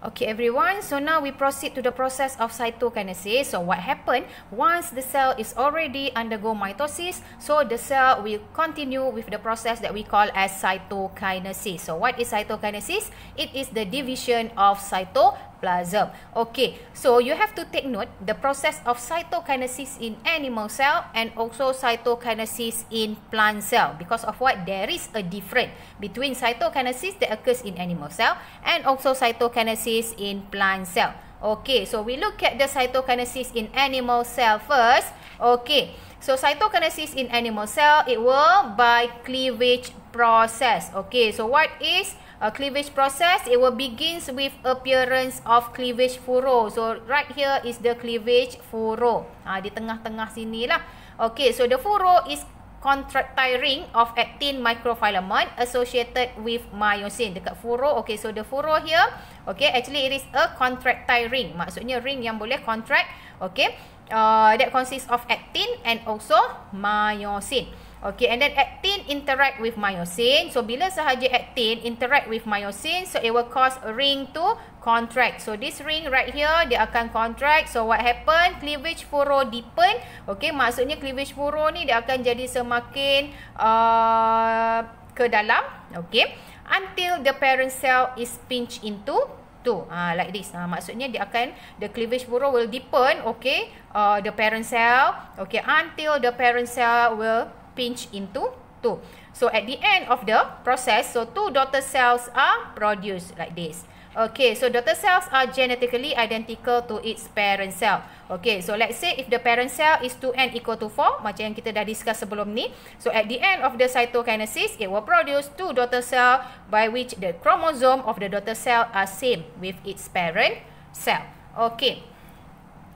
Okay everyone, so now we proceed to the process of cytokinesis. So what happen Once the cell is already undergo mitosis, so the cell will continue with the process that we call as cytokinesis. So what is cytokinesis? It is the division of cyto cytoplasm. Okay, so you have to take note the process of cytokinesis in animal cell and also cytokinesis in plant cell because of what there is a difference between cytokinesis that occurs in animal cell and also cytokinesis in plant cell. Okay, so we look at the cytokinesis in animal cell first. Okay, so cytokinesis in animal cell, it will by cleavage process. Okay, so what is cytokinesis? A uh, cleavage process it will begins with appearance of cleavage furrow so right here is the cleavage furrow ha, ah, di tengah-tengah sinilah okay so the furrow is contracting of actin microfilament associated with myosin dekat furrow okay so the furrow here okay actually it is a contracting maksudnya ring yang boleh contract okay uh, that consists of actin and also myosin Okay, and then actin interact with myosin. So, bila sahaja actin interact with myosin, so it will cause a ring to contract. So, this ring right here, dia akan contract. So, what happen? Cleavage furrow deepen. Okay, maksudnya cleavage furrow ni dia akan jadi semakin uh, ke dalam. Okay, until the parent cell is pinched into tu ah like this ah maksudnya dia akan the cleavage furrow will deepen okay uh, the parent cell okay until the parent cell will pinch into two. So at the end of the process, so two daughter cells are produced like this. Okay, so daughter cells are genetically identical to its parent cell. Okay, so let's say if the parent cell is 2N equal to 4, macam yang kita dah discuss sebelum ni. So at the end of the cytokinesis, it will produce two daughter cell by which the chromosome of the daughter cell are same with its parent cell. Okay.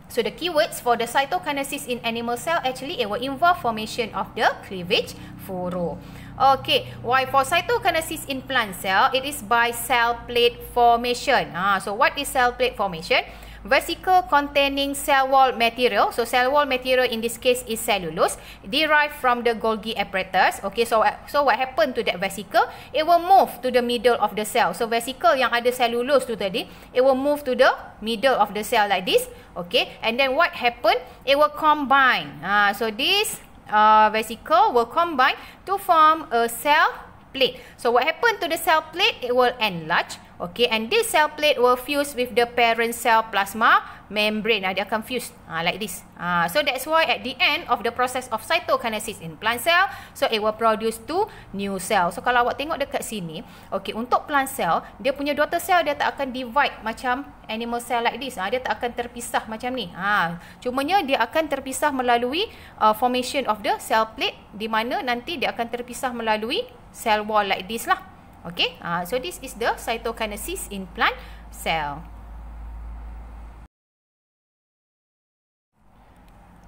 So the keywords for the cytokinesis in animal cell actually it will involve formation of the cleavage furrow. Okay, why for cytokinesis in plant cell it is by cell plate formation. Ah, so what is cell plate formation? vesicle containing cell wall material. So cell wall material in this case is cellulose derived from the Golgi apparatus. Okay, so so what happened to that vesicle? It will move to the middle of the cell. So vesicle yang ada cellulose tu tadi, it will move to the middle of the cell like this. Okay, and then what happen? It will combine. Ah, uh, so this uh, vesicle will combine to form a cell plate. So what happen to the cell plate? It will enlarge. Okay, and this cell plate will fuse with the parent cell plasma membrane. Ah, dia akan fuse ah, like this. Ah, so, that's why at the end of the process of cytokinesis in plant cell, so it will produce two new cell. So, kalau awak tengok dekat sini, okay, untuk plant cell, dia punya daughter cell, dia tak akan divide macam animal cell like this. Ha, dia tak akan terpisah macam ni. Ah, cuma cumanya, dia akan terpisah melalui uh, formation of the cell plate di mana nanti dia akan terpisah melalui cell wall like this lah. Okay, uh, so this is the cytokinesis in plant cell.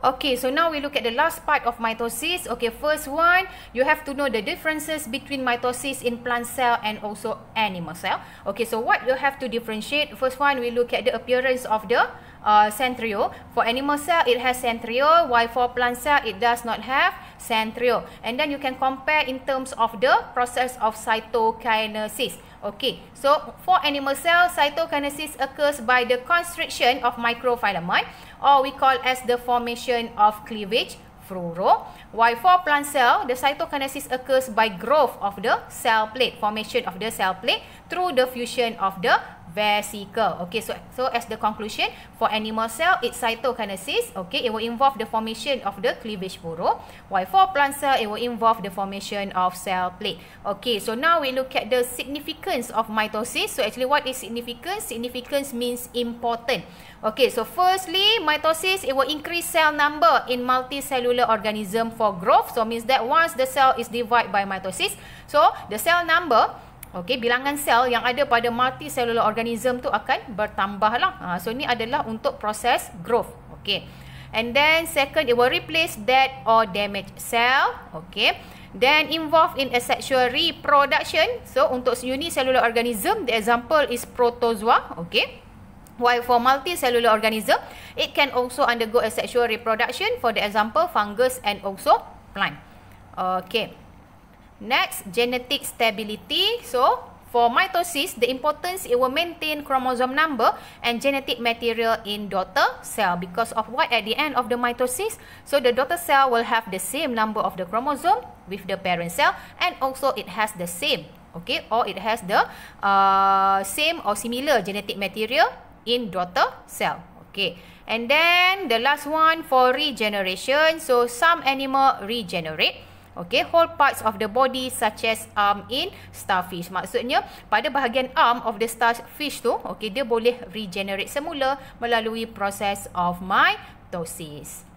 Okay, so now we look at the last part of mitosis. Okay, first one, you have to know the differences between mitosis in plant cell and also animal cell. Okay, so what you have to differentiate? First one, we look at the appearance of the uh, centriole. For animal cell, it has centriole. While for plant cell, it does not have centriole. And then you can compare in terms of the process of cytokinesis. Okay, so for animal cell, cytokinesis occurs by the constriction of microfilament or we call as the formation of cleavage fluoro. While for plant cell, the cytokinesis occurs by growth of the cell plate, formation of the cell plate through the fusion of the vesicle. Okay, so so as the conclusion, for animal cell, it's cytokinesis. Okay, it will involve the formation of the cleavage burrow. While for plant cell, it will involve the formation of cell plate. Okay, so now we look at the significance of mitosis. So actually, what is significance? Significance means important. Okay, so firstly, mitosis, it will increase cell number in multicellular organism for growth. So means that once the cell is divided by mitosis, so the cell number... Okey, bilangan sel yang ada pada multi cellular organism tu akan bertambahlah. Ha, so ni adalah untuk proses growth. Okey. And then second it will replace dead or damaged cell. Okey. Then involved in asexual reproduction. So untuk unicellular organism, the example is protozoa. Okey. While for multi multicellular organism, it can also undergo asexual reproduction for the example fungus and also plant. Okay. Next, genetic stability. So, for mitosis, the importance it will maintain chromosome number and genetic material in daughter cell because of what at the end of the mitosis. So, the daughter cell will have the same number of the chromosome with the parent cell and also it has the same, okay, or it has the uh, same or similar genetic material in daughter cell. Okay, and then the last one for regeneration. So, some animal regenerate. Okay, whole parts of the body such as arm in starfish. Maksudnya, pada bahagian arm of the starfish tu, okay, dia boleh regenerate semula melalui proses of mitosis.